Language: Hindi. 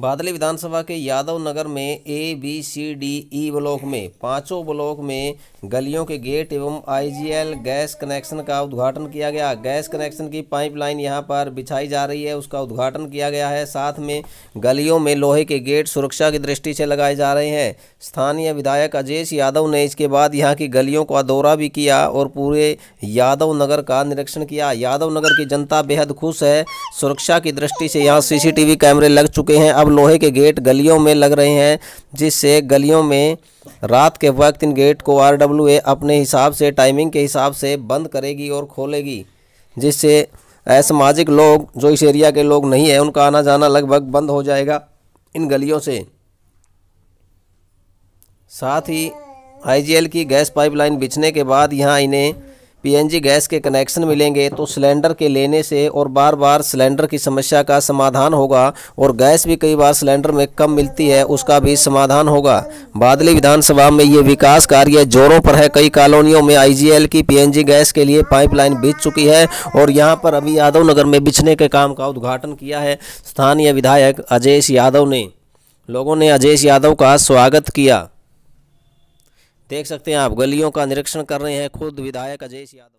बादली विधानसभा के यादव नगर में A B C D E block में पांचों ब्लॉक में गलियों के गेट एवं आईजीएल गैस कनेक्शन का उद्घाटन किया गया गैस कनेक्शन की पाइपलाइन यहां पर बिछाई जा रही है उसका उद्घाटन किया गया है साथ में गलियों में लोहे के गेट सुरक्षा की दृष्टि से लगाए जा रहे हैं स्थानीय विधायक अजेश यादव ने इसके बाद यहाँ की गलियों का दौरा भी किया और पूरे यादव नगर का निरीक्षण किया यादव नगर की जनता बेहद खुश है सुरक्षा की दृष्टि से यहाँ सी कैमरे लग चुके हैं अब अब लोहे के गेट गलियों में लग रहे हैं जिससे गलियों में रात के वक्त इन गेट को आर अपने हिसाब से टाइमिंग के हिसाब से बंद करेगी और खोलेगी जिससे असामाजिक लोग जो इस एरिया के लोग नहीं है उनका आना जाना लगभग बंद हो जाएगा इन गलियों से साथ ही आईजीएल की गैस पाइपलाइन बिछने के बाद यहाँ इन्हें पीएनजी गैस के कनेक्शन मिलेंगे तो सिलेंडर के लेने से और बार बार सिलेंडर की समस्या का समाधान होगा और गैस भी कई बार सिलेंडर में कम मिलती है उसका भी समाधान होगा बादली विधानसभा में ये विकास कार्य जोरों पर है कई कॉलोनियों में आईजीएल की पीएनजी गैस के लिए पाइपलाइन बीत चुकी है और यहाँ पर अभी यादव नगर में बिछने के काम का उद्घाटन किया है स्थानीय विधायक अजय यादव ने लोगों ने अजय यादव का स्वागत किया देख सकते हैं आप गलियों का निरीक्षण कर रहे हैं खुद विधायक अजय यादव